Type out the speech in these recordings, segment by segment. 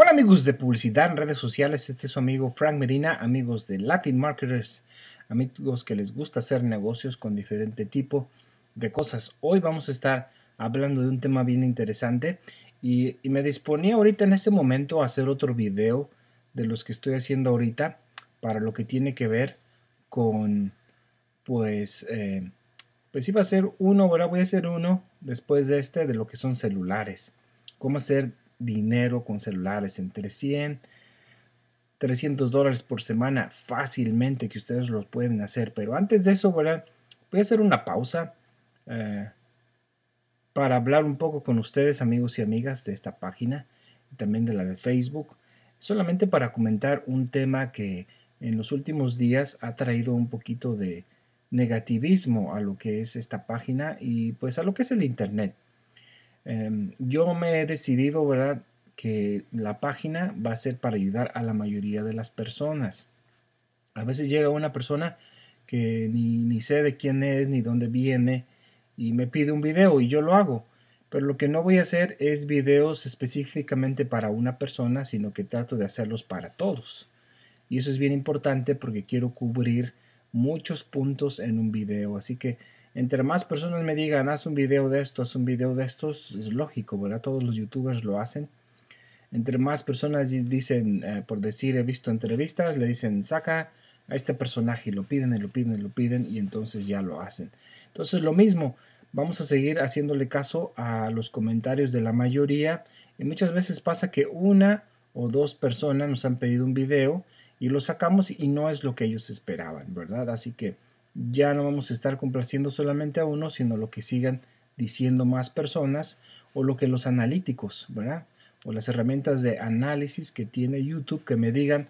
Hola amigos de publicidad en redes sociales, este es su amigo Frank Medina, amigos de Latin Marketers, amigos que les gusta hacer negocios con diferente tipo de cosas. Hoy vamos a estar hablando de un tema bien interesante y, me disponía ahorita en este momento a hacer otro video de los que estoy haciendo ahorita para lo que tiene que ver con pues eh, pues iba a ser uno, ahora voy a hacer uno después de este de lo que son celulares. Cómo hacer dinero con celulares, entre 100, 300 dólares por semana fácilmente que ustedes los pueden hacer. Pero antes de eso, Voy a hacer una pausa eh, para hablar un poco con ustedes, amigos y amigas, de esta página y también de la de Facebook, solamente para comentar un tema que en los últimos días ha traído un poquito de negativismo a lo que es esta página y pues a lo que es el Internet. Em, yo me he decidido, ¿verdad? Que la página va a ser para ayudar a la mayoría de las personas. A veces llega una persona que ni, ni sé de quién es, ni dónde viene, y me pide un video y yo lo hago. Pero lo que no voy a hacer es videos específicamente para una persona, sino que trato de hacerlos para todos. Y eso es bien importante porque quiero cubrir muchos puntos en un video. Así que entre más personas me digan, haz un video de esto, haz un video de estos, es lógico, ¿verdad? Todos los youtubers lo hacen. Entre más personas dicen, eh, por decir, he visto entrevistas, le dicen, saca a este personaje y lo piden y lo piden y lo piden y entonces ya lo hacen. Entonces lo mismo, vamos a seguir haciéndole caso a los comentarios de la mayoría y muchas veces pasa que una o dos personas nos han pedido un video y lo sacamos y no es lo que ellos esperaban, ¿verdad? Así que ya no vamos a estar complaciendo solamente a uno, sino lo que sigan diciendo más personas o lo que los analíticos, ¿verdad? O las herramientas de análisis que tiene YouTube que me digan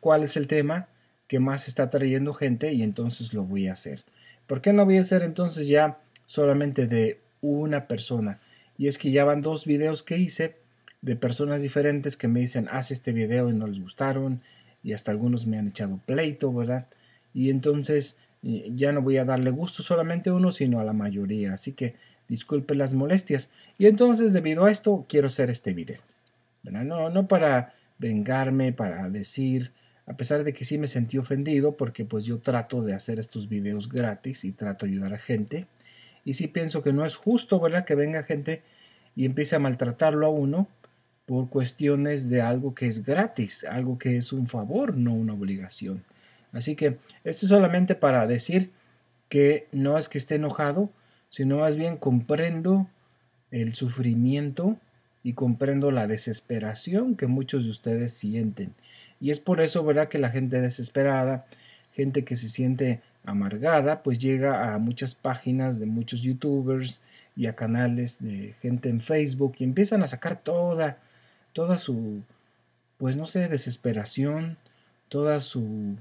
cuál es el tema que más está trayendo gente y entonces lo voy a hacer. ¿Por qué no voy a hacer entonces ya solamente de una persona? Y es que ya van dos videos que hice de personas diferentes que me dicen, hace este video y no les gustaron y hasta algunos me han echado pleito, ¿verdad? Y entonces eh, ya no voy a darle gusto solamente a uno, sino a la mayoría. Así que disculpe las molestias. Y entonces, debido a esto, quiero hacer este video. No, no para vengarme, para decir, a pesar de que sí me sentí ofendido, porque pues yo trato de hacer estos videos gratis y trato de ayudar a gente. Y sí pienso que no es justo, ¿verdad? Que venga gente y empiece a maltratarlo a uno por cuestiones de algo que es gratis, algo que es un favor, no una obligación. Así que esto es solamente para decir que no es que esté enojado, sino más bien comprendo el sufrimiento y comprendo la desesperación que muchos de ustedes sienten. Y es por eso, ¿verdad?, que la gente desesperada, gente que se siente amargada, pues llega a muchas páginas de muchos youtubers y a canales de gente en Facebook y empiezan a sacar toda, toda su, pues no sé, desesperación, toda su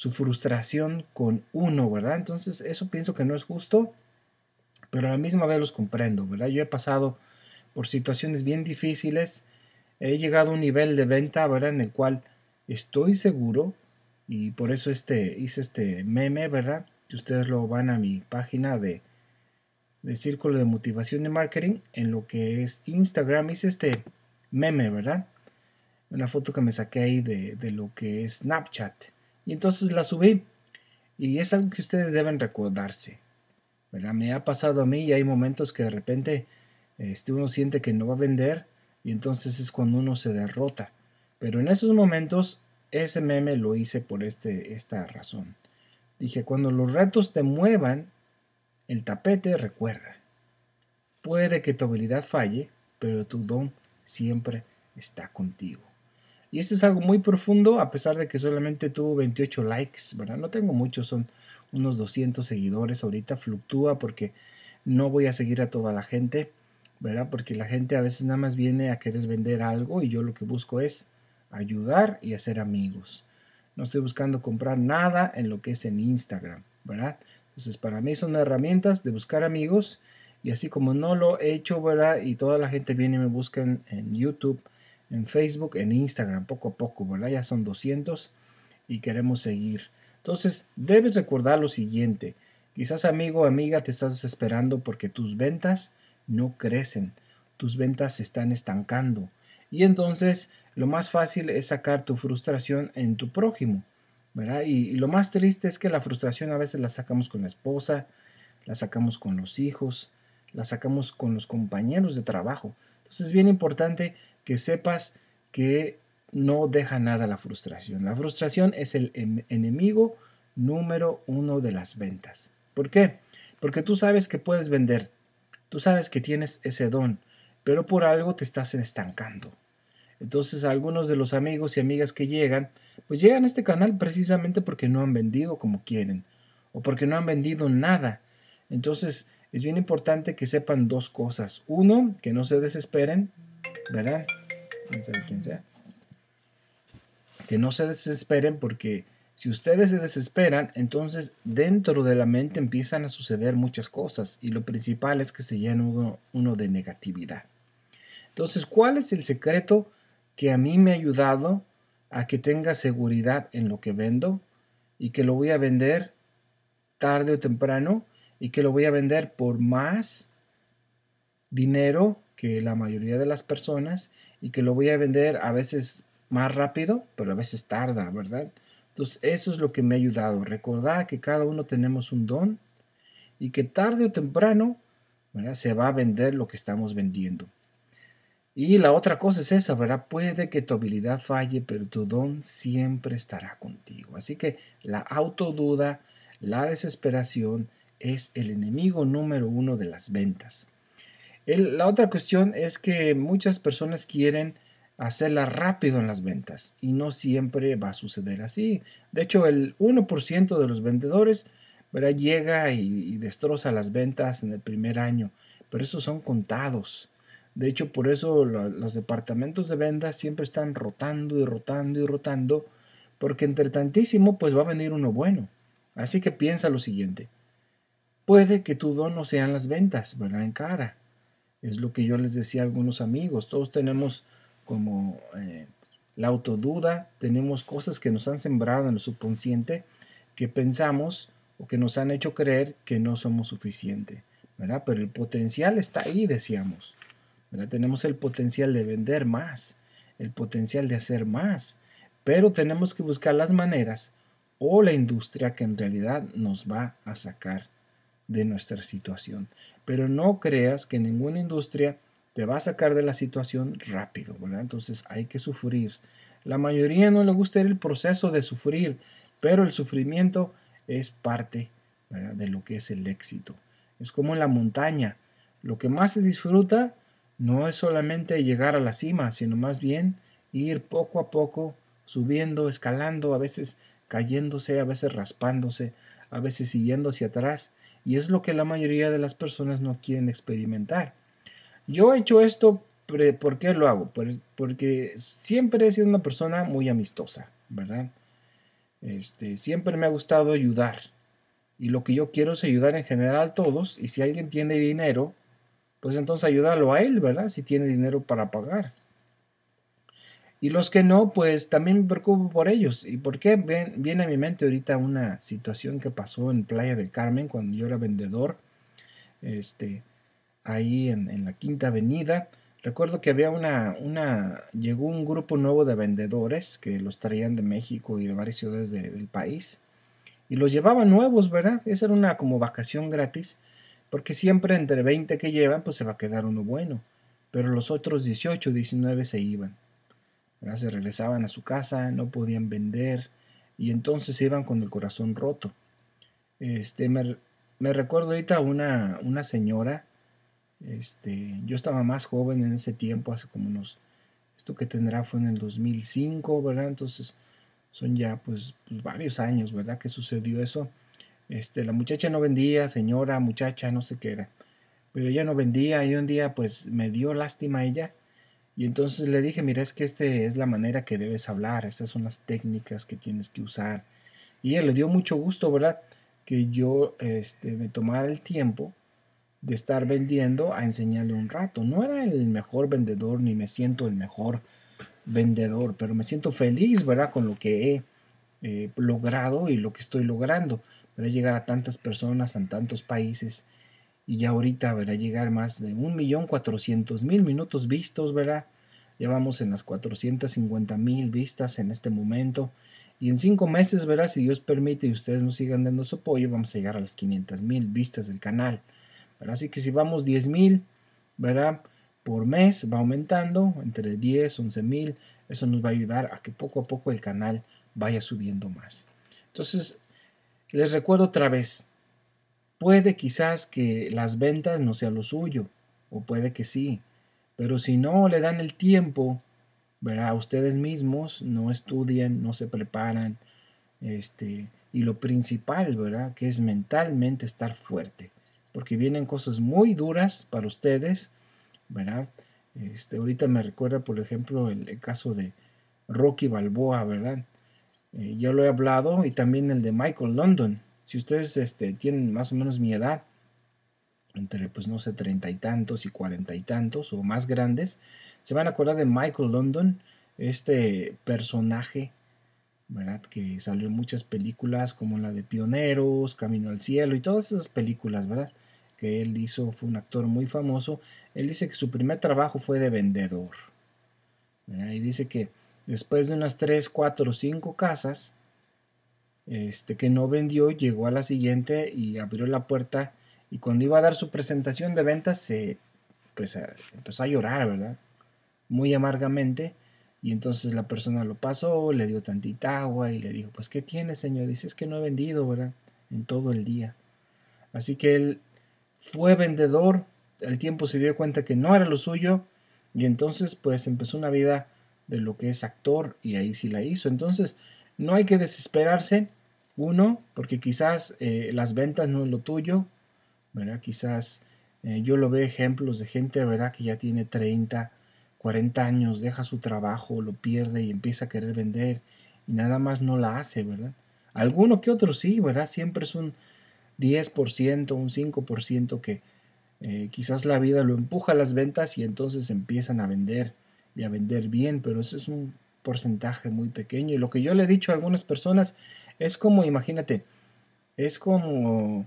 su frustración con uno, ¿verdad? Entonces eso pienso que no es justo, pero a la misma vez los comprendo, ¿verdad? Yo he pasado por situaciones bien difíciles, he llegado a un nivel de venta, ¿verdad? En el cual estoy seguro, y por eso este, hice este meme, ¿verdad? Que ustedes lo van a mi página de, de Círculo de Motivación de Marketing, en lo que es Instagram, hice este meme, ¿verdad? Una foto que me saqué ahí de, de lo que es Snapchat. Y entonces la subí. Y es algo que ustedes deben recordarse. Me ha pasado a mí y hay momentos que de repente este, uno siente que no va a vender y entonces es cuando uno se derrota. Pero en esos momentos ese meme lo hice por este, esta razón. Dije, cuando los retos te muevan el tapete, recuerda. Puede que tu habilidad falle, pero tu don siempre está contigo. Y esto es algo muy profundo, a pesar de que solamente tuvo 28 likes, ¿verdad? No tengo muchos, son unos 200 seguidores. Ahorita fluctúa porque no voy a seguir a toda la gente, ¿verdad? Porque la gente a veces nada más viene a querer vender algo y yo lo que busco es ayudar y hacer amigos. No estoy buscando comprar nada en lo que es en Instagram, ¿verdad? Entonces, para mí son herramientas de buscar amigos y así como no lo he hecho, ¿verdad? Y toda la gente viene y me busca en, en YouTube en Facebook, en Instagram, poco a poco, ¿verdad? Ya son 200 y queremos seguir. Entonces, debes recordar lo siguiente. Quizás amigo o amiga te estás esperando porque tus ventas no crecen, tus ventas se están estancando. Y entonces lo más fácil es sacar tu frustración en tu prójimo, ¿verdad? Y, y, lo más triste es que la frustración a veces la sacamos con la esposa, la sacamos con los hijos, la sacamos con los compañeros de trabajo. Entonces es bien importante que sepas que no deja nada la frustración. La frustración es el em, enemigo número uno de las ventas. ¿Por qué? Porque tú sabes que puedes vender, tú sabes que tienes ese don, pero por algo te estás estancando. Entonces algunos de los amigos y amigas que llegan, pues llegan a este canal precisamente porque no han vendido como quieren o porque no han vendido nada. Entonces es bien importante que sepan dos cosas. Uno, que no se desesperen, ¿verdad? que no se desesperen porque si ustedes se desesperan, entonces dentro de la mente empiezan a suceder muchas cosas y lo principal es que se llena uno, uno de negatividad. Entonces, ¿cuál es el secreto que a mí me ha ayudado a que tenga seguridad en lo que vendo y que lo voy a vender tarde o temprano y que lo voy a vender por más dinero que la mayoría de las personas y que lo voy a vender a veces más rápido, pero a veces tarda, ¿verdad? Entonces eso es lo que me ha ayudado, recordar que cada uno tenemos un don y que tarde o temprano se va a vender lo que estamos vendiendo. Y la otra cosa es esa, ¿verdad? Puede que tu habilidad falle, pero tu don siempre estará contigo. Así que la autoduda, la desesperación es el enemigo número uno de las ventas la otra cuestión es que muchas personas quieren hacerla rápido en las ventas y no siempre va a suceder así. De hecho, el 1% de los vendedores llega y, destroza las ventas en el primer año, pero esos son contados. De hecho, por eso los departamentos de ventas siempre están rotando y rotando y rotando, porque entre tantísimo pues va a venir uno bueno. Así que piensa lo siguiente. Puede que tu don no sean las ventas, ¿verdad? En cara es lo que yo les decía a algunos amigos. Todos tenemos como eh, la autoduda, tenemos cosas que nos han sembrado en el subconsciente que pensamos o que nos han hecho creer que no somos suficiente, ¿verdad? Pero el potencial está ahí, decíamos. ¿verdad? Tenemos el potencial de vender más, el potencial de hacer más, pero tenemos que buscar las maneras o la industria que en realidad nos va a sacar de nuestra situación. Pero no creas que ninguna industria te va a sacar de la situación rápido, Entonces hay que sufrir. La mayoría no le gusta el proceso de sufrir, pero el sufrimiento es parte de lo que es el éxito. Es como en la montaña. Lo que más se disfruta no es solamente llegar a la cima, sino más bien ir poco a poco subiendo, escalando, a veces cayéndose, a veces raspándose, a veces siguiendo hacia atrás, y es lo que la mayoría de las personas no quieren experimentar. Yo he hecho esto, ¿por qué lo hago? Porque siempre he sido una persona muy amistosa, ¿verdad? Este, siempre me ha gustado ayudar. Y lo que yo quiero es ayudar en general a todos. Y si alguien tiene dinero, pues entonces ayúdalo a él, ¿verdad? Si tiene dinero para pagar. Y los que no, pues también me preocupo por ellos. ¿Y por qué? Ven, viene a mi mente ahorita una situación que pasó en Playa del Carmen cuando yo era vendedor, este, ahí en, la Quinta Avenida. Recuerdo que había una, una, llegó un grupo nuevo de vendedores que los traían de México y de varias ciudades del país. Y los llevaban nuevos, ¿verdad? Esa era una como vacación gratis, porque siempre entre 20 que llevan, pues se va a quedar uno bueno. Pero los otros 18, 19 se iban. Se regresaban a su casa, no podían vender y entonces iban con el corazón roto. Este, me recuerdo ahorita una, una señora, este, yo estaba más joven en ese tiempo, hace como unos, esto que tendrá fue en el 2005, ¿verdad? Entonces son ya pues, pues, varios años, ¿verdad? Que sucedió eso. Este, la muchacha no vendía, señora, muchacha, no sé qué era. Pero ella no vendía y un día pues me dio lástima ella y entonces le dije, mira, es que esta es la manera que debes hablar, estas son las técnicas que tienes que usar. Y él le dio mucho gusto, ¿verdad? Que yo este, me tomara el tiempo de estar vendiendo a enseñarle un rato. No era el mejor vendedor, ni me siento el mejor vendedor, pero me siento feliz, ¿verdad? Con lo que he eh, logrado y lo que estoy logrando, para llegar a tantas personas, en tantos países y ya ahorita verá llegar más de 1.400.000 minutos vistos, verá. Ya vamos en las 450.000 vistas en este momento. Y en cinco meses, verá, si Dios permite y ustedes nos sigan dando su apoyo, vamos a llegar a las 500.000 vistas del canal. Así que si vamos 10.000, verá, por mes va aumentando, entre 10, 11.000, eso nos va a ayudar a que poco a poco el canal vaya subiendo más. Entonces, les recuerdo otra vez, Puede quizás que las ventas no sea lo suyo, o puede que sí, pero si no le dan el tiempo, ¿verdad? Ustedes mismos no estudian, no se preparan, este, y lo principal, ¿verdad? Que es mentalmente estar fuerte, porque vienen cosas muy duras para ustedes, ¿verdad? Este, ahorita me recuerda, por ejemplo, el, caso de Rocky Balboa, ¿verdad? Eh, ya lo he hablado y también el de Michael London, si ustedes este, tienen más o menos mi edad, entre pues no sé, treinta y tantos y cuarenta y tantos o más grandes, se van a acordar de Michael London, este personaje, ¿verdad? Que salió en muchas películas como la de Pioneros, Camino al Cielo y todas esas películas, ¿verdad? Que él hizo, fue un actor muy famoso. Él dice que su primer trabajo fue de vendedor. Y dice que después de unas 3, 4, cinco casas, este, que no vendió, llegó a la siguiente y abrió la puerta. Y cuando iba a dar su presentación de ventas, se pues, empezó a llorar, ¿verdad? Muy amargamente. Y entonces la persona lo pasó, le dio tantita agua y le dijo, pues ¿qué tiene, señor? Dice, es que no he vendido, ¿verdad? En todo el día. Así que él fue vendedor, al tiempo se dio cuenta que no era lo suyo y entonces pues empezó una vida de lo que es actor y ahí sí la hizo. Entonces no hay que desesperarse, uno, porque quizás eh, las ventas no es lo tuyo, ¿verdad? Quizás eh, yo lo veo ejemplos de gente, ¿verdad? Que ya tiene 30, 40 años, deja su trabajo, lo pierde y empieza a querer vender y nada más no la hace, ¿verdad? Alguno que otro sí, ¿verdad? Siempre es un 10%, un 5% que eh, quizás la vida lo empuja a las ventas y entonces empiezan a vender y a vender bien, pero eso es un porcentaje muy pequeño. Y lo que yo le he dicho a algunas personas es como, imagínate, es como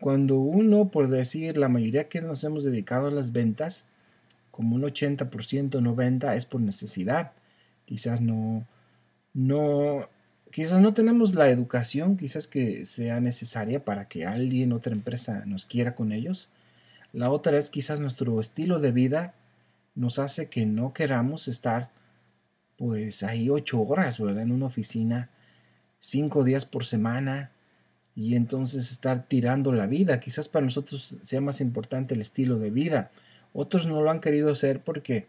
cuando uno, por decir, la mayoría que nos hemos dedicado a las ventas, como un 80%, 90% es por necesidad. Quizás no, no, quizás no tenemos la educación, quizás que sea necesaria para que alguien, otra empresa nos quiera con ellos. La otra es quizás nuestro estilo de vida nos hace que no queramos estar pues ahí ocho horas, ¿verdad? En una oficina cinco días por semana y entonces estar tirando la vida. Quizás para nosotros sea más importante el estilo de vida. Otros no lo han querido hacer porque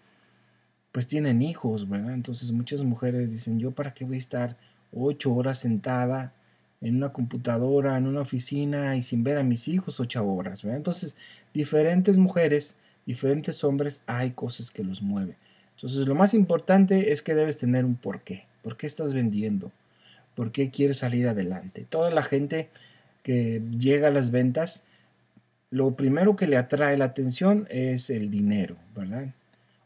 pues tienen hijos, ¿verdad? Entonces muchas mujeres dicen, yo para qué voy a estar ocho horas sentada en una computadora, en una oficina y sin ver a mis hijos ocho horas, ¿verdad? Entonces diferentes mujeres, diferentes hombres, hay cosas que los mueven. Entonces lo más importante es que debes tener un porqué. ¿Por qué estás vendiendo? qué quiere salir adelante. Toda la gente que llega a las ventas, lo primero que le atrae la atención es el dinero, ¿verdad?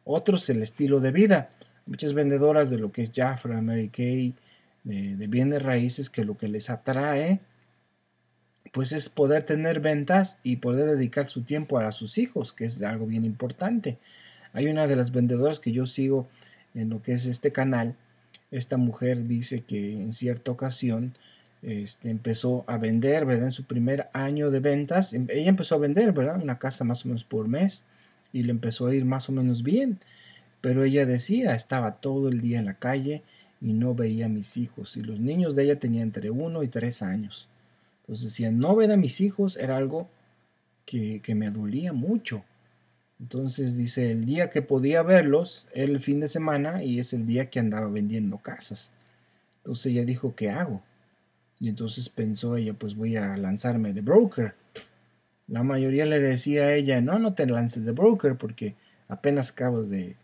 Otros el estilo de vida. Muchas vendedoras de lo que es Jafra, Mary Kay, de, de bienes raíces, que lo que les atrae, pues es poder tener ventas y poder dedicar su tiempo a sus hijos, que es algo bien importante. Hay una de las vendedoras que yo sigo en lo que es este canal, esta mujer dice que en cierta ocasión este, empezó a vender, ¿verdad? En su primer año de ventas, em, ella empezó a vender, ¿verdad? Una casa más o menos por mes y le empezó a ir más o menos bien. Pero ella decía, estaba todo el día en la calle y no veía a mis hijos. Y los niños de ella tenían entre uno y tres años. Entonces decía, no ver a mis hijos era algo que, que me dolía mucho. Entonces dice, el día que podía verlos, el fin de semana, y es el día que andaba vendiendo casas. Entonces ella dijo, ¿qué hago? Y entonces pensó ella, pues voy a lanzarme de broker. La mayoría le decía a ella, no, no te lances de broker porque apenas acabas de,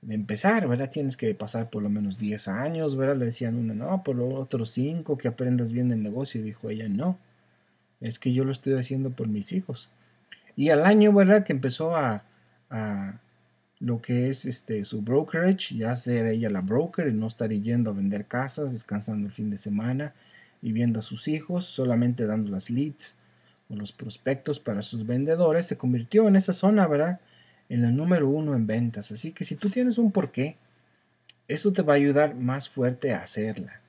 de empezar, ¿verdad? Tienes que pasar por lo menos 10 años, ¿verdad? Le decían uno, no, por otro otros 5 que aprendas bien el negocio. dijo ella, no, es que yo lo estoy haciendo por mis hijos. Y al año, ¿verdad? Que empezó a, a lo que es este, su brokerage, ya ser ella la broker y no estar yendo a vender casas, descansando el fin de semana y viendo a sus hijos, solamente dando las leads o los prospectos para sus vendedores, se convirtió en esa zona, ¿verdad? En la número uno en ventas. Así que si tú tienes un porqué, eso te va a ayudar más fuerte a hacerla.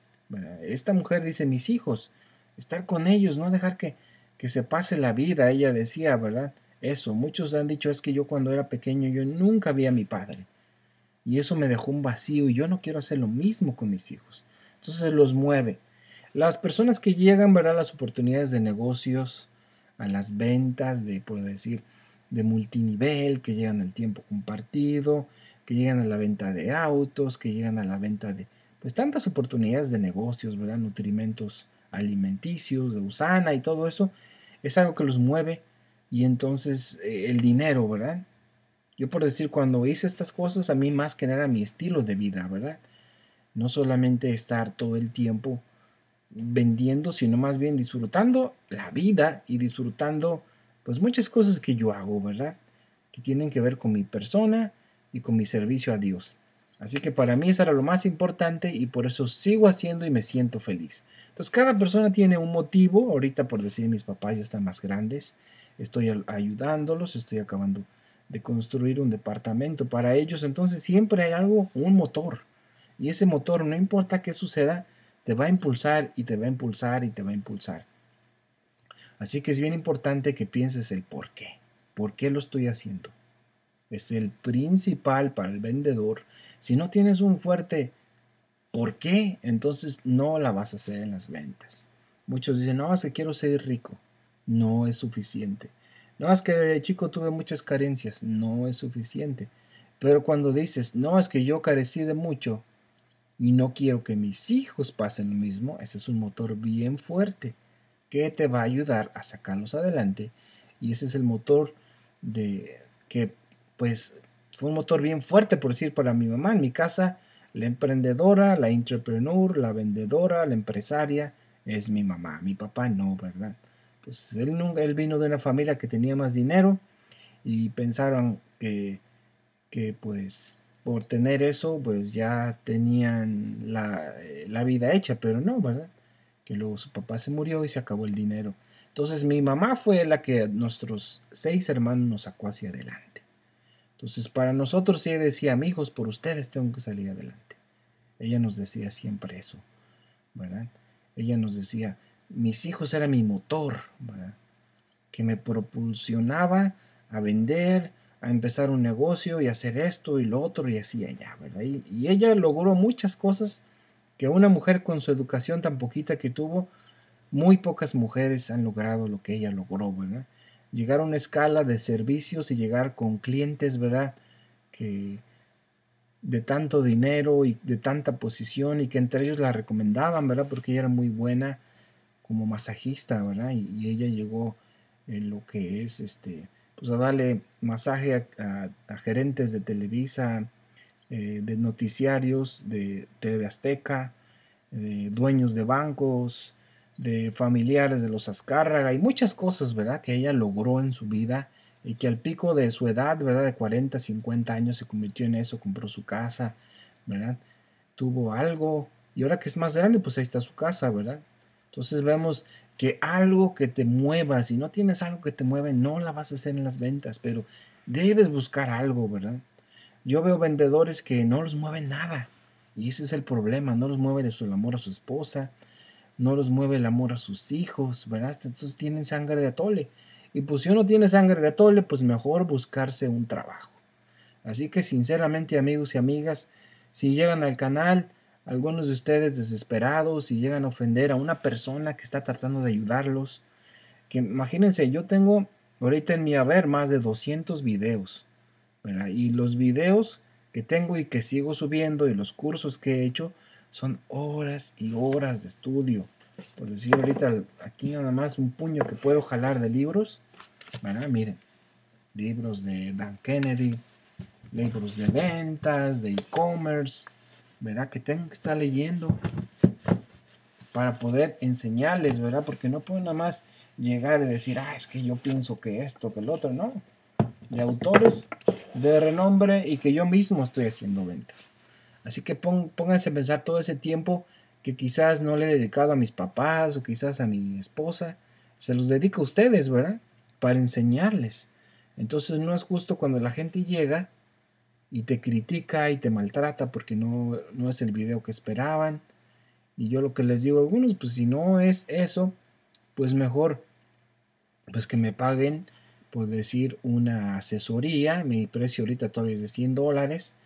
Esta mujer dice, mis hijos, estar con ellos, no dejar que, que se pase la vida, ella decía, ¿verdad? eso. Muchos han dicho es que yo cuando era pequeño yo nunca vi a mi padre. Y eso me dejó un vacío y yo no quiero hacer lo mismo con mis hijos. Entonces los mueve. Las personas que llegan a las oportunidades de negocios, a las ventas, de, por decir, de multinivel, que llegan al tiempo compartido, que llegan a la venta de autos, que llegan a la venta de, pues tantas oportunidades de negocios, ¿verdad? Nutrimentos alimenticios, de usana y todo eso, es algo que los mueve y entonces eh, el dinero, ¿verdad? Yo por decir, cuando hice estas cosas, a mí más que nada mi estilo de vida, ¿verdad? No solamente estar todo el tiempo vendiendo, sino más bien disfrutando la vida y disfrutando pues muchas cosas que yo hago, ¿verdad? Que tienen que ver con mi persona y con mi servicio a Dios. Así que para mí eso era lo más importante y por eso sigo haciendo y me siento feliz. Entonces cada persona tiene un motivo, ahorita por decir mis papás ya están más grandes, estoy ayudándolos, estoy acabando de construir un departamento para ellos, entonces siempre hay algo, un motor. Y ese motor, no importa qué suceda, te va a impulsar y te va a impulsar y te va a impulsar. Así que es bien importante que pienses el por qué. ¿Por qué lo estoy haciendo? Es el principal para el vendedor. Si no tienes un fuerte por qué, entonces no la vas a hacer en las ventas. Muchos dicen, no, quiero ser rico no es suficiente. No, es que de chico tuve muchas carencias, no es suficiente. Pero cuando dices, no, es que yo carecí de mucho y no quiero que mis hijos pasen lo mismo, ese es un motor bien fuerte que te va a ayudar a sacarlos adelante. Y ese es el motor de que, pues, fue un motor bien fuerte, por decir, para mi mamá en mi casa. La emprendedora, la entrepreneur, la vendedora, la empresaria es mi mamá. Mi papá no, ¿verdad? Entonces pues, él nunca, vino de una familia que tenía más dinero y pensaron que, que pues por tener eso pues ya tenían eh, la, vida hecha, pero no, ¿verdad? Que luego su papá se murió y se acabó el dinero. Entonces mi mamá fue la que nuestros seis hermanos nos sacó hacia adelante. Entonces para nosotros ella decía, amigos, por ustedes tengo que salir adelante. Ella nos decía siempre eso, ¿verdad? Ella nos decía, mis hijos era mi motor, ¿verdad? que me propulsionaba a vender, a empezar un negocio y hacer esto y lo otro y así allá, ¿verdad? Y, ella logró muchas cosas que una mujer con su educación tan poquita que tuvo, muy pocas mujeres han logrado lo que ella logró, ¿verdad? Llegar a una escala de servicios y llegar con clientes, ¿verdad? Que de tanto dinero y de tanta posición y que entre ellos la recomendaban, ¿verdad? Porque ella era muy buena como masajista, ¿verdad? Y, ella llegó en lo que es este, pues a darle masaje a, gerentes de Televisa, eh, de noticiarios, de TV Azteca, de dueños de bancos, de familiares de los Azcárraga y muchas cosas, ¿verdad? Que ella logró en su vida y que al pico de su edad, ¿verdad? De 40, 50 años se convirtió en eso, compró su casa, ¿verdad? Tuvo algo y ahora que es más grande, pues ahí está su casa, ¿verdad? Entonces vemos que algo que te mueva, si no tienes algo que te mueve, no la vas a hacer en las ventas, pero debes buscar algo, ¿verdad? Yo veo vendedores que no los mueven nada. Y ese es el problema, no los mueve el amor a su esposa, no los mueve el amor a sus hijos, ¿verdad? Entonces tienen sangre de atole. Y pues si uno tiene sangre de atole, pues mejor buscarse un trabajo. Así que sinceramente amigos y amigas, si llegan al canal, algunos de ustedes desesperados y llegan a ofender a una persona que está tratando de ayudarlos. Que imagínense, yo tengo ahorita en mi haber más de 200 videos, Y los videos que tengo y que sigo subiendo y los cursos que he hecho son horas y horas de estudio. Por decir ahorita aquí nada más un puño que puedo jalar de libros, Miren, libros de Dan Kennedy, libros de ventas, de e-commerce, ¿verdad? Que tengo que estar leyendo para poder enseñarles, ¿verdad? Porque no pueden nada más llegar y decir, ah, es que yo pienso que esto, que el otro, no. De autores de renombre y que yo mismo estoy haciendo ventas. Así que pónganse a pensar todo ese tiempo que quizás no le he dedicado a mis papás o quizás a mi esposa. Se los dedico a ustedes, ¿verdad? Para enseñarles. Entonces no es justo cuando la gente llega y te critica y te maltrata porque no, no es el video que esperaban. Y yo lo que les digo a algunos, pues si no es eso, pues mejor, pues que me paguen, por decir, una asesoría. Mi precio ahorita todavía es de 100 dólares,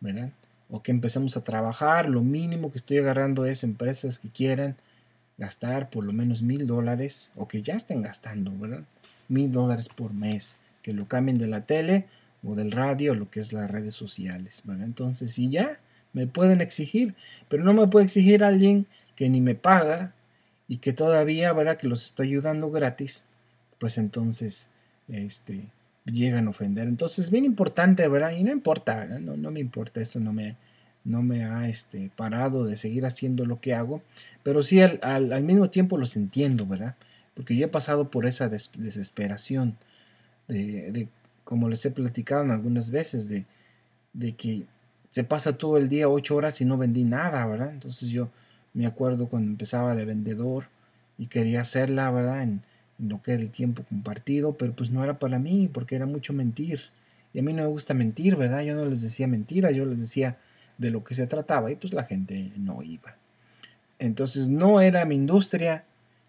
¿verdad? O que empecemos a trabajar. Lo mínimo que estoy agarrando es empresas que quieran gastar por lo menos mil dólares o que ya estén gastando, ¿verdad? Mil dólares por mes. Que lo cambien de la tele o del radio, lo que es las redes sociales. ¿vale? Entonces, si ya me pueden exigir, pero no me puede exigir alguien que ni me paga y que todavía, ¿verdad? Que los estoy ayudando gratis, pues entonces, este, llegan a ofender. Entonces, bien importante, ¿verdad? Y no importa, No, me importa, eso no me, no me ha este, parado de seguir haciendo lo que hago, pero sí al, mismo tiempo los entiendo, ¿verdad? Porque yo he pasado por esa desesperación de como les he platicado algunas veces, de, de que se pasa todo el día ocho horas y no vendí nada, ¿verdad? Entonces yo me acuerdo cuando empezaba de vendedor y quería hacerla, ¿verdad? En, lo que era el tiempo compartido, pero pues no era para mí porque era mucho mentir. Y a mí no me gusta mentir, ¿verdad? Yo no les decía mentira yo les decía de lo que se trataba y pues la gente no iba. Entonces no era mi industria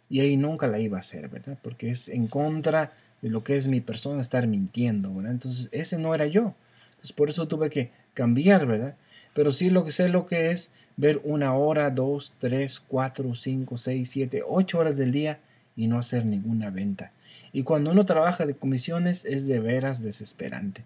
y ahí nunca la iba a hacer, ¿verdad? Porque es en contra de lo que es mi persona estar mintiendo, ¿verdad? Entonces, ese no era yo. Entonces, por eso tuve que cambiar, ¿verdad? Pero sí lo que sé lo que es ver una hora, dos, tres, cuatro, cinco, seis, siete, ocho horas del día y no hacer ninguna venta. Y cuando uno trabaja de comisiones es de veras desesperante.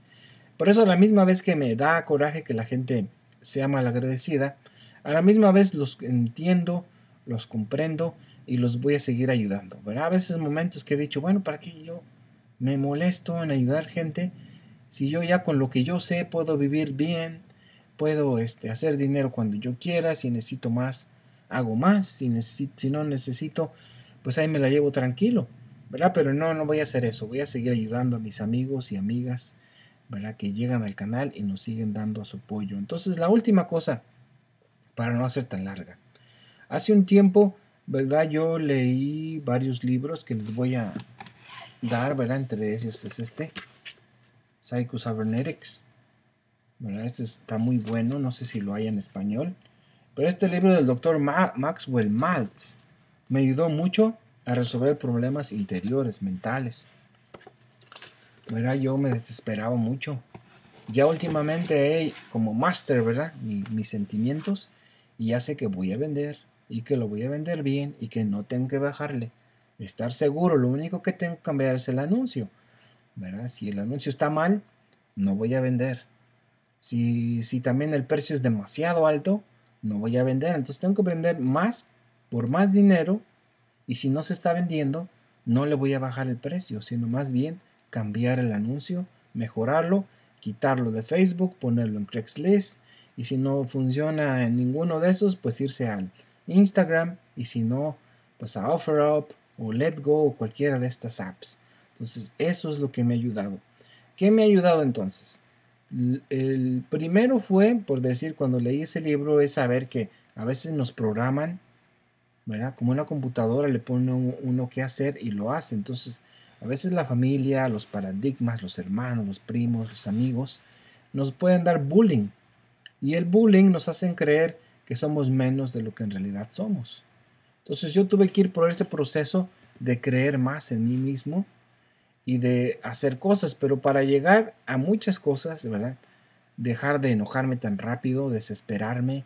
Por eso a la misma vez que me da coraje que la gente sea malagradecida, a la misma vez los entiendo, los comprendo y los voy a seguir ayudando. ¿verdad? A veces momentos que he dicho, bueno, ¿para qué yo me molesto en ayudar gente si yo ya con lo que yo sé puedo vivir bien, puedo este, hacer dinero cuando yo quiera, si necesito más, hago más, si, necesito, si no necesito, pues ahí me la llevo tranquilo, ¿verdad? Pero no, no voy a hacer eso, voy a seguir ayudando a mis amigos y amigas, ¿verdad? Que llegan al canal y nos siguen dando su apoyo. Entonces, la última cosa, para no hacer tan larga. Hace un tiempo, ¿verdad? Yo leí varios libros que les voy a dar, ¿verdad? Entre ellos es este, Psycho Cybernetics, Este está muy bueno, no sé si lo hay en español, pero este libro del doctor Maxwell Maltz me ayudó mucho a resolver problemas interiores, mentales. ¿Verdad? Yo me desesperaba mucho. Ya últimamente, eh, como máster, ¿verdad? mis sentimientos, y ya sé que voy a vender, y que lo voy a vender bien, y que no tengo que bajarle estar seguro, lo único que tengo que cambiar es el anuncio. Si el anuncio está mal, no voy a vender. Si, si también el precio es demasiado alto, no voy a vender. Entonces tengo que vender más por más dinero y si no se está vendiendo, no le voy a bajar el precio, sino más bien cambiar el anuncio, mejorarlo, quitarlo de Facebook, ponerlo en Craigslist y si no funciona en ninguno de esos, pues irse al Instagram y si no, pues a OfferUp o Let Go o cualquiera de estas apps. Entonces, eso es lo que me ha ayudado. ¿Qué me ha ayudado entonces? El primero fue, por decir, cuando leí ese libro, es saber que a veces nos programan, Como una computadora le pone uno qué hacer y lo hace. Entonces, a veces la familia, los paradigmas, los hermanos, los primos, los amigos, nos pueden dar bullying. Y el bullying nos hacen creer que somos menos de lo que en realidad somos. Entonces yo tuve que ir por ese proceso de creer más en mí mismo y de hacer cosas, pero para llegar a muchas cosas, ¿verdad? Dejar de enojarme tan rápido, desesperarme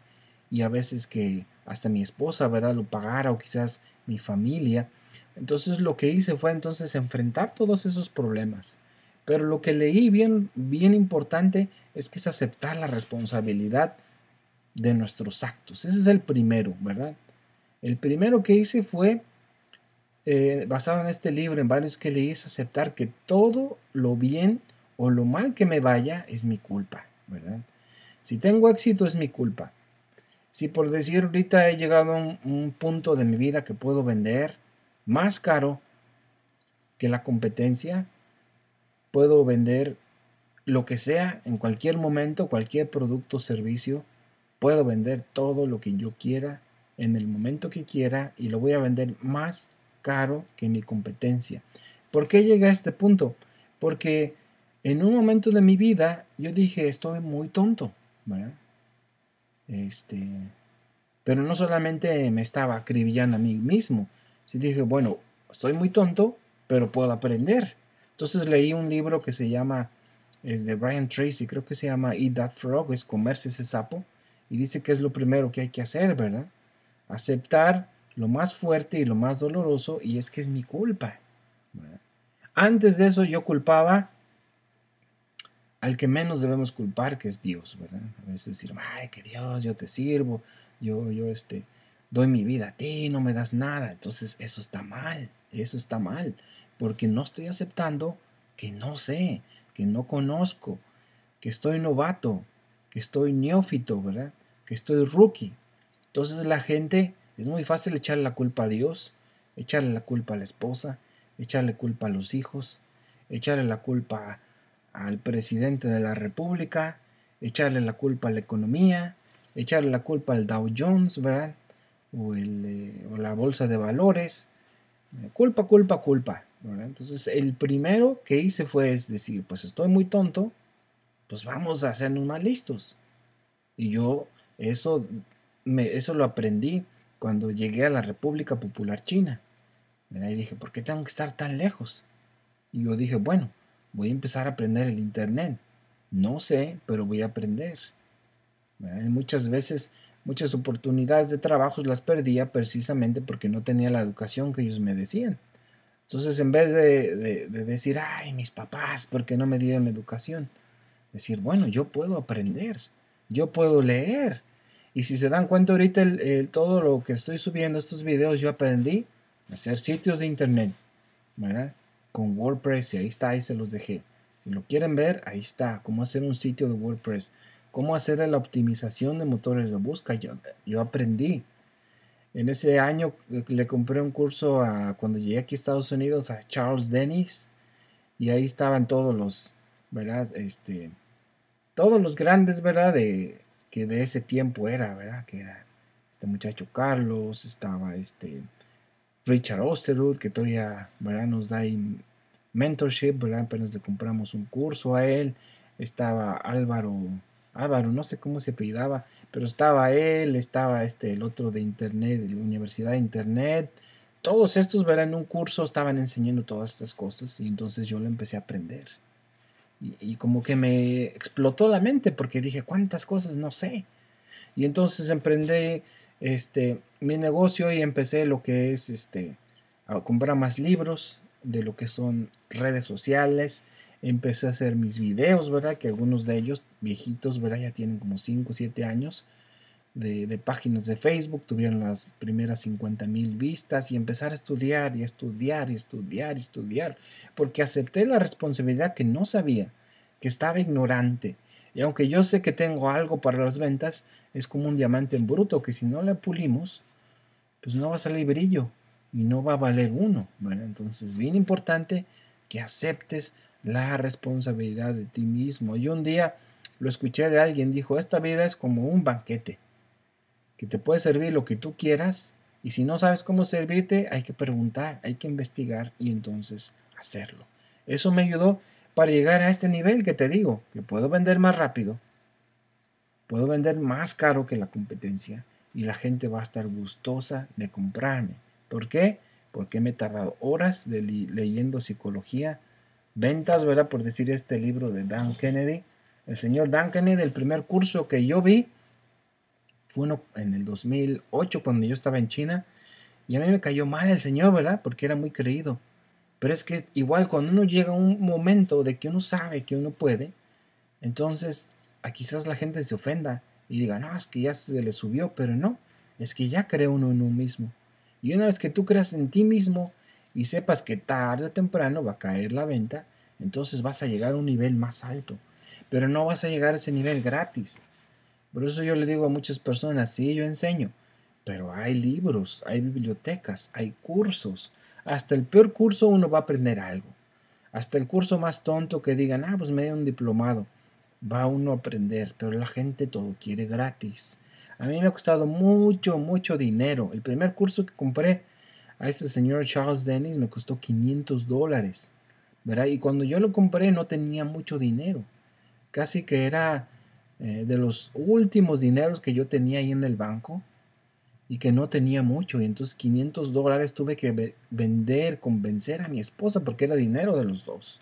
y a veces que hasta mi esposa, ¿verdad? Lo pagara o quizás mi familia. Entonces lo que hice fue entonces enfrentar todos esos problemas. Pero lo que leí bien, bien importante es que es aceptar la responsabilidad de nuestros actos. Ese es el primero, ¿verdad? El primero que hice fue, eh, basado en este libro, en varios que leí, es aceptar que todo lo bien o lo mal que me vaya es mi culpa, ¿verdad? Si tengo éxito es mi culpa. Si por decir ahorita he llegado a un, un punto de mi vida que puedo vender más caro que la competencia, puedo vender lo que sea en cualquier momento, cualquier producto o servicio, puedo vender todo lo que yo quiera en el momento que quiera y lo voy a vender más caro que mi competencia. ¿Por qué llegué a este punto? Porque en un momento de mi vida yo dije, estoy muy tonto, ¿verdad? Este, pero no solamente me estaba acribillando a mí mismo, sí dije, bueno, estoy muy tonto, pero puedo aprender. Entonces leí un libro que se llama, es de Brian Tracy, creo que se llama Eat That Frog, es comerse ese sapo, y dice que es lo primero que hay que hacer, ¿verdad? aceptar lo más fuerte y lo más doloroso y es que es mi culpa. Antes de eso yo culpaba al que menos debemos culpar, que es Dios, ¿verdad? A veces decir, ay, que Dios, yo te sirvo, yo, yo, este, doy mi vida a ti, no me das nada. Entonces eso está mal, eso está mal, porque no estoy aceptando que no sé, que no conozco, que estoy novato, que estoy neófito, ¿verdad? Que estoy rookie. Entonces la gente es muy fácil echarle la culpa a Dios, echarle la culpa a la esposa, echarle culpa a los hijos, echarle la culpa al presidente de la República, echarle la culpa a la economía, echarle la culpa al Dow Jones, ¿verdad? O, eh, la bolsa de valores. Culpa, culpa, culpa. Entonces, el primero que hice fue decir, pues estoy muy tonto, pues vamos a hacernos más listos. Y yo, eso eso lo aprendí cuando llegué a la República Popular China. Y dije, ¿por qué tengo que estar tan lejos? Y yo dije, bueno, voy a empezar a aprender el Internet. No sé, pero voy a aprender. muchas veces, muchas oportunidades de trabajo las perdía precisamente porque no tenía la educación que ellos me decían. Entonces, en vez de, de decir, ay, mis papás, ¿por qué no me dieron educación? Decir, bueno, yo puedo aprender, yo puedo leer, y si se dan cuenta ahorita el, todo lo que estoy subiendo, estos videos, yo aprendí a hacer sitios de internet, ¿verdad? Con WordPress y ahí está, ahí se los dejé. Si lo quieren ver, ahí está, cómo hacer un sitio de WordPress, cómo hacer la optimización de motores de búsqueda. Yo, yo aprendí. En ese año eh, le compré un curso a, cuando llegué aquí a Estados Unidos a Charles Dennis y ahí estaban todos los, ¿verdad? Este, todos los grandes, ¿verdad? De, que de ese tiempo era, ¿verdad? Que era este muchacho Carlos, estaba este Richard Osterud, que todavía, ¿verdad? Nos da ahí mentorship, ¿verdad? Apenas le compramos un curso a él. Estaba Álvaro, Álvaro, no sé cómo se pidaba pero estaba él, estaba este, el otro de Internet, de la Universidad de Internet. Todos estos, ¿verdad? En un curso estaban enseñando todas estas cosas y entonces yo lo empecé a aprender. Y, como que me explotó la mente porque dije, ¿cuántas cosas no sé? Y entonces emprendí este, mi negocio y empecé lo que es este, a comprar más libros de lo que son redes sociales. Empecé a hacer mis videos, ¿verdad? Que algunos de ellos, viejitos, ¿verdad? Ya tienen como 5 o 7 años de, páginas de Facebook, tuvieron las primeras 50 mil vistas y empezar a estudiar y estudiar y estudiar y estudiar, porque acepté la responsabilidad que no sabía, que estaba ignorante. Y aunque yo sé que tengo algo para las ventas, es como un diamante en bruto que si no le pulimos, pues no va a salir brillo y no va a valer uno. entonces Entonces, bien importante que aceptes la responsabilidad de ti mismo. Y un día lo escuché de alguien, dijo, esta vida es como un banquete que te puede servir lo que tú quieras y si no sabes cómo servirte, hay que preguntar, hay que investigar y entonces hacerlo. Eso me ayudó para llegar a este nivel que te digo, que puedo vender más rápido, puedo vender más caro que la competencia y la gente va a estar gustosa de comprarme. ¿Por qué? Porque me he tardado horas leyendo psicología, ventas, ¿verdad? Por decir este libro de Dan Kennedy. El señor Dan Kennedy, el primer curso que yo vi, fue en el 2008 cuando yo estaba en China. Y a mí me cayó mal el señor, ¿verdad? Porque era muy creído. Pero es que igual cuando uno llega a un momento de que uno sabe que uno puede, entonces a ah, quizás la gente se ofenda y diga, no, es que ya se le subió, pero no, es que ya cree uno en uno mismo. Y una vez que tú creas en ti mismo y sepas que tarde o temprano va a caer la venta, entonces vas a llegar a un nivel más alto. Pero no vas a llegar a ese nivel gratis. Por eso yo le digo a muchas personas, sí, yo enseño, pero hay libros, hay bibliotecas, hay cursos. Hasta el peor curso uno va a aprender algo. Hasta el curso más tonto que digan, ah, pues me dio un diplomado. Va uno a aprender, pero la gente todo quiere gratis. A mí me ha costado mucho, mucho dinero. El primer curso que compré a este señor Charles Dennis me costó 500 dólares. ¿Verdad? Y cuando yo lo compré no tenía mucho dinero. Casi que era eh, de los últimos dineros que yo tenía ahí en el banco y que no tenía mucho. Y entonces 500 dólares tuve que vender, convencer a mi esposa porque era dinero de los dos.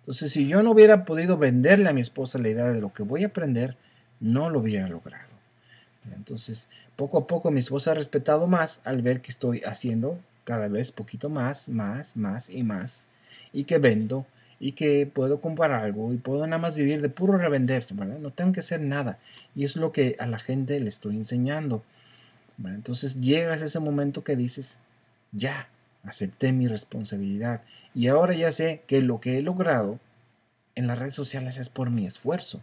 Entonces si yo no hubiera podido venderle a mi esposa la idea de lo que voy a aprender, no lo hubiera logrado. Entonces poco a poco mi esposa ha respetado más al ver que estoy haciendo cada vez poquito más, más, más y más y que vendo y que puedo comprar algo y puedo nada más vivir de puro revender, No tengo que hacer nada. Y es lo que a la gente le estoy enseñando. Entonces llegas a ese momento que dices, ya, acepté mi responsabilidad y ahora ya sé que lo que he logrado en las redes sociales es por mi esfuerzo.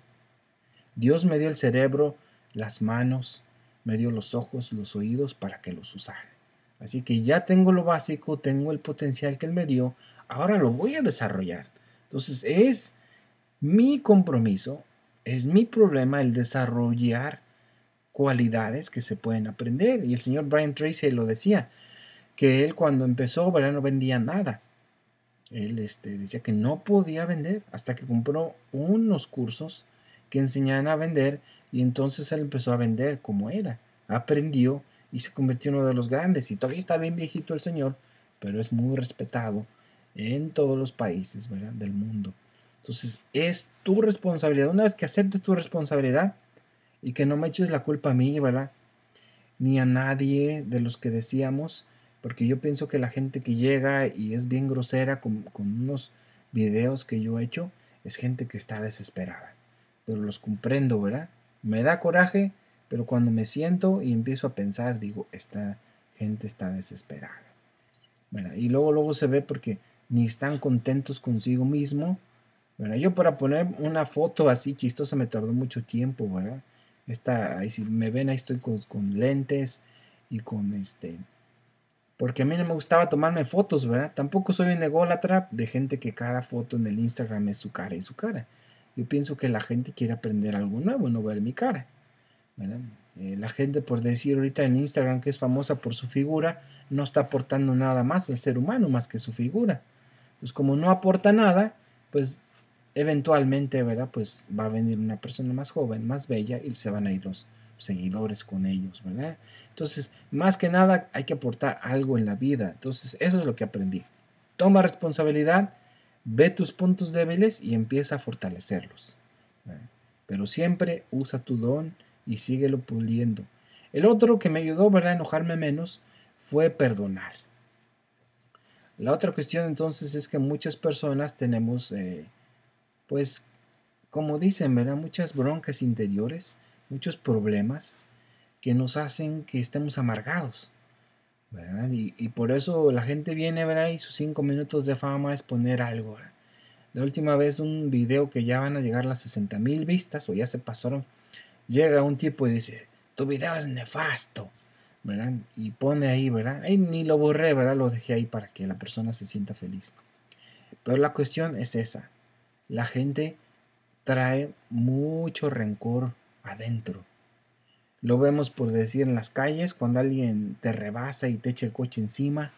Dios me dio el cerebro, las manos, me dio los ojos, los oídos para que los usara. Así que ya tengo lo básico, tengo el potencial que Él me dio, ahora lo voy a desarrollar. Entonces es mi compromiso, es mi problema el desarrollar cualidades que se pueden aprender. Y el señor Brian Tracy lo decía, que él cuando empezó ¿verdad? no vendía nada. Él este, decía que no podía vender hasta que compró unos cursos que enseñaban a vender y entonces él empezó a vender como era. Aprendió y se convirtió en uno de los grandes. Y todavía está bien viejito el señor, pero es muy respetado en todos los países ¿verdad? del mundo. Entonces es tu responsabilidad. Una vez que aceptes tu responsabilidad y que no me eches la culpa a mí, ¿verdad? Ni a nadie de los que decíamos, porque yo pienso que la gente que llega y es bien grosera con, unos videos que yo he hecho, es gente que está desesperada. Pero los comprendo, ¿verdad? Me da coraje, pero cuando me siento y empiezo a pensar, digo, esta gente está desesperada. Bueno, y luego, luego se ve porque ni están contentos consigo mismo. Bueno, yo para poner una foto así chistosa me tardó mucho tiempo, ¿verdad? Esta, ahí si me ven, ahí estoy con, lentes y con este. Porque a mí no me gustaba tomarme fotos, ¿verdad? Tampoco soy un ególatra de gente que cada foto en el Instagram es su cara y su cara. Yo pienso que la gente quiere aprender algo nuevo, no ver mi cara. Eh, la gente, por decir ahorita en Instagram que es famosa por su figura, no está aportando nada más al ser humano más que su figura pues como no aporta nada, pues eventualmente, ¿verdad? Pues va a venir una persona más joven, más bella y se van a ir los seguidores con ellos, Entonces, más que nada hay que aportar algo en la vida. Entonces, eso es lo que aprendí. Toma responsabilidad, ve tus puntos débiles y empieza a fortalecerlos. Pero siempre usa tu don y síguelo puliendo. El otro que me ayudó, ¿verdad?, a enojarme menos fue perdonar. La otra cuestión entonces es que muchas personas tenemos, eh, pues, como dicen, ¿verdad? Muchas broncas interiores, muchos problemas que nos hacen que estemos amargados, ¿verdad? Y, por eso la gente viene, ¿verdad? Y sus cinco minutos de fama es poner algo, La última vez un video que ya van a llegar a las 60 mil vistas o ya se pasaron, llega un tipo y dice, tu video es nefasto, y pone ahí, ¿verdad? ni lo borré, ¿verdad? Lo dejé ahí para que la persona se sienta feliz. Pero la cuestión es esa. La gente trae mucho rencor adentro. Lo vemos por decir en las calles, cuando alguien te rebasa y te echa el coche encima.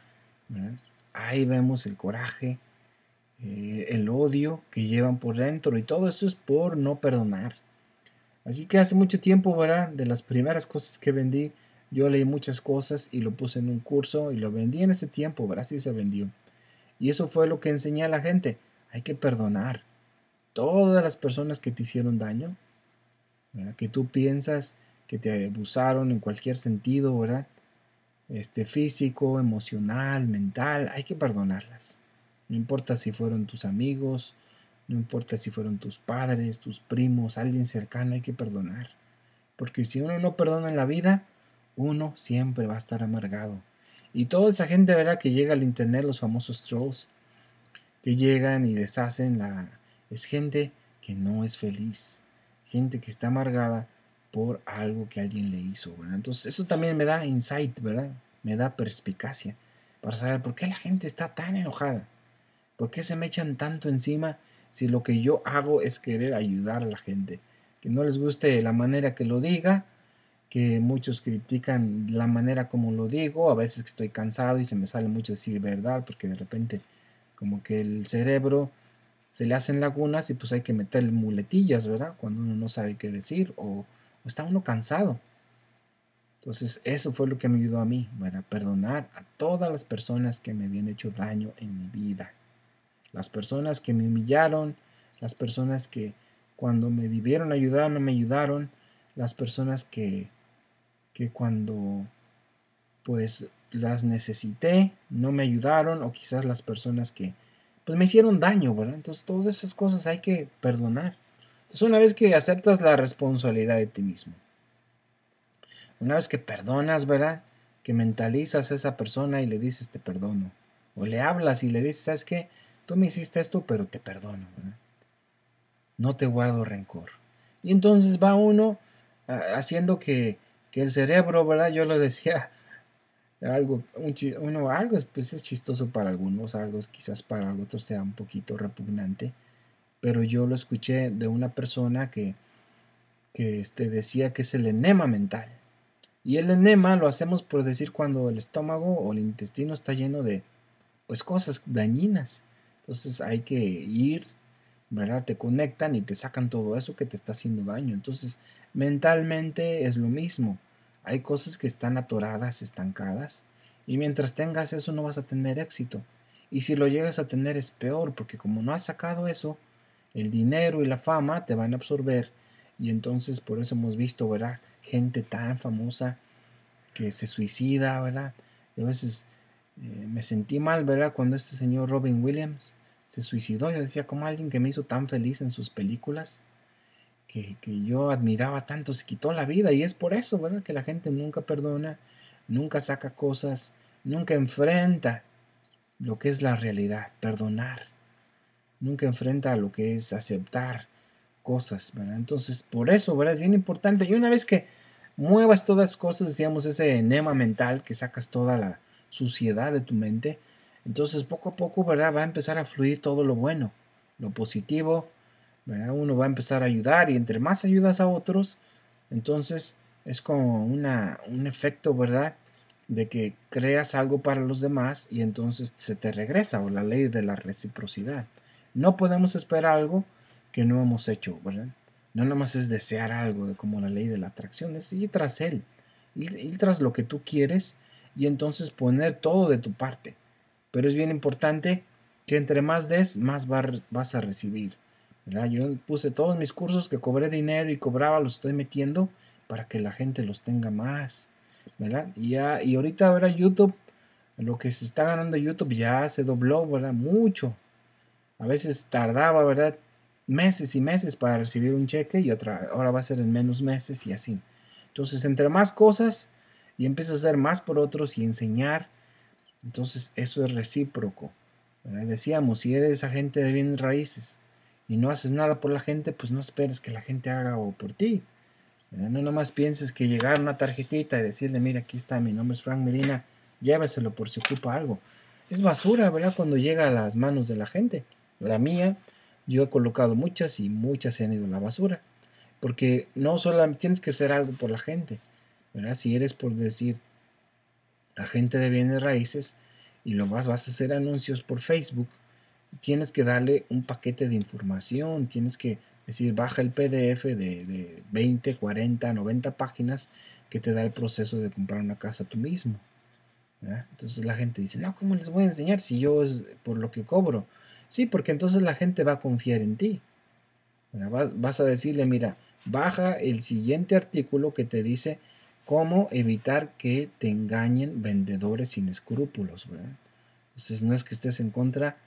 Ahí vemos el coraje, eh, el odio que llevan por dentro. Y todo eso es por no perdonar. Así que hace mucho tiempo, ¿verdad? De las primeras cosas que vendí yo leí muchas cosas y lo puse en un curso y lo vendí en ese tiempo, ¿verdad? se vendió. Y eso fue lo que enseñé a la gente. Hay que perdonar. Todas las personas que te hicieron daño, ¿verdad? que tú piensas que te abusaron en cualquier sentido, ¿verdad? Este, físico, emocional, mental, hay que perdonarlas. No importa si fueron tus amigos, no importa si fueron tus padres, tus primos, alguien cercano, hay que perdonar. Porque si uno no perdona en la vida, uno siempre va a estar amargado. Y toda esa gente, verá Que llega al internet, los famosos trolls, que llegan y deshacen la... Es gente que no es feliz, gente que está amargada por algo que alguien le hizo, Entonces eso también me da insight, ¿verdad? Me da perspicacia para saber por qué la gente está tan enojada, por qué se me echan tanto encima si lo que yo hago es querer ayudar a la gente, que no les guste la manera que lo diga, que muchos critican la manera como lo digo, a veces que estoy cansado y se me sale mucho decir verdad, porque de repente como que el cerebro se le hacen lagunas y pues hay que meter muletillas, ¿verdad? Cuando uno no sabe qué decir o, está uno cansado. Entonces eso fue lo que me ayudó a mí, para perdonar a todas las personas que me habían hecho daño en mi vida. Las personas que me humillaron, las personas que cuando me debieron ayudar no me ayudaron, las personas que que cuando pues las necesité, no me ayudaron o quizás las personas que pues me hicieron daño, ¿verdad? Entonces todas esas cosas hay que perdonar. Entonces una vez que aceptas la responsabilidad de ti mismo, una vez que perdonas, ¿verdad? Que mentalizas a esa persona y le dices te perdono. O le hablas y le dices, ¿sabes qué? Tú me hiciste esto, pero te perdono, ¿verdad? No te guardo rencor. Y entonces va uno ah, haciendo que el cerebro, ¿verdad? Yo lo decía, algo, uno, algo pues es chistoso para algunos, algo quizás para otros sea un poquito repugnante, pero yo lo escuché de una persona que, que este, decía que es el enema mental. Y el enema lo hacemos por decir cuando el estómago o el intestino está lleno de pues cosas dañinas. Entonces hay que ir, ¿verdad? Te conectan y te sacan todo eso que te está haciendo daño. Entonces mentalmente es lo mismo hay cosas que están atoradas, estancadas, y mientras tengas eso no vas a tener éxito. Y si lo llegas a tener es peor, porque como no has sacado eso, el dinero y la fama te van a absorber. Y entonces por eso hemos visto, ¿verdad? Gente tan famosa que se suicida, ¿verdad? Yo a veces eh, me sentí mal, ¿verdad? Cuando este señor Robin Williams se suicidó, yo decía, como alguien que me hizo tan feliz en sus películas que, que, yo admiraba tanto se quitó la vida y es por eso, ¿verdad? Que la gente nunca perdona, nunca saca cosas, nunca enfrenta lo que es la realidad, perdonar, nunca enfrenta lo que es aceptar cosas, ¿verdad? Entonces, por eso, ¿verdad? Es bien importante. Y una vez que muevas todas las cosas, decíamos, ese enema mental que sacas toda la suciedad de tu mente, entonces poco a poco, ¿verdad? Va a empezar a fluir todo lo bueno, lo positivo, uno va a empezar a ayudar y entre más ayudas a otros, entonces es como una, un efecto, ¿verdad? De que creas algo para los demás y entonces se te regresa, o la ley de la reciprocidad. No podemos esperar algo que no hemos hecho, ¿verdad? No nada más es desear algo, como la ley de la atracción, es ir tras él, ir tras lo que tú quieres y entonces poner todo de tu parte. Pero es bien importante que entre más des, más vas a recibir. Yo puse todos mis cursos que cobré dinero y cobraba, los estoy metiendo para que la gente los tenga más, ¿verdad? Y, y ahorita, ¿verdad? YouTube, lo que se está ganando YouTube ya se dobló, ¿verdad? Mucho. A veces tardaba, ¿verdad? Meses y meses para recibir un cheque y otra, ahora va a ser en menos meses y así. Entonces, entre más cosas y empiezas a hacer más por otros y enseñar, entonces eso es recíproco. Decíamos, si eres agente de bienes raíces, y no haces nada por la gente, pues no esperes que la gente haga algo por ti. No nomás pienses que llegar una tarjetita y decirle, mira, aquí está, mi nombre es Frank Medina, lléveselo por si ocupa algo. Es basura, ¿verdad? Cuando llega a las manos de la gente. La mía, yo he colocado muchas y muchas se han ido a la basura. Porque no solamente tienes que hacer algo por la gente, Si eres por decir la gente de bienes raíces y lo más vas a hacer anuncios por Facebook, tienes que darle un paquete de información, tienes que decir, baja el PDF de, 20, 40, 90 páginas que te da el proceso de comprar una casa tú mismo. Entonces la gente dice, no, ¿cómo les voy a enseñar si yo es por lo que cobro? Sí, porque entonces la gente va a confiar en ti. Vas, a decirle, mira, baja el siguiente artículo que te dice cómo evitar que te engañen vendedores sin escrúpulos. ¿verdad? Entonces no es que estés en contra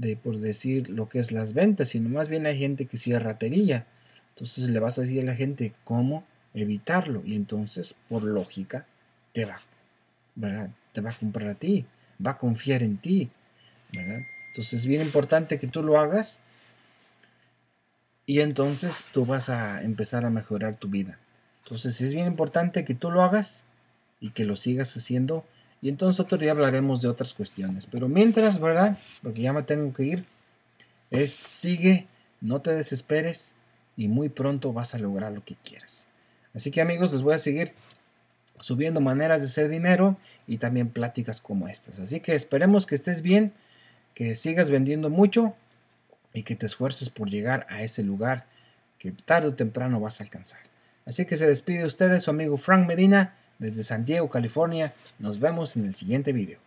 de, por decir, lo que es las ventas, sino más bien hay gente que cierra Entonces le vas a decir a la gente cómo evitarlo y entonces, por lógica, te va, ¿verdad? Te va a comprar a ti, va a confiar en ti, ¿verdad? Entonces es bien importante que tú lo hagas y entonces tú vas a empezar a mejorar tu vida. Entonces es bien importante que tú lo hagas y que lo sigas haciendo y entonces otro día hablaremos de otras cuestiones. Pero mientras, ¿verdad? Porque ya me tengo que ir. Es sigue, no te desesperes y muy pronto vas a lograr lo que quieras. Así que amigos, les voy a seguir subiendo maneras de hacer dinero y también pláticas como estas. Así que esperemos que estés bien, que sigas vendiendo mucho y que te esfuerces por llegar a ese lugar que tarde o temprano vas a alcanzar. Así que se despide ustedes su amigo Frank Medina. Desde San Diego, California, nos vemos en el siguiente video.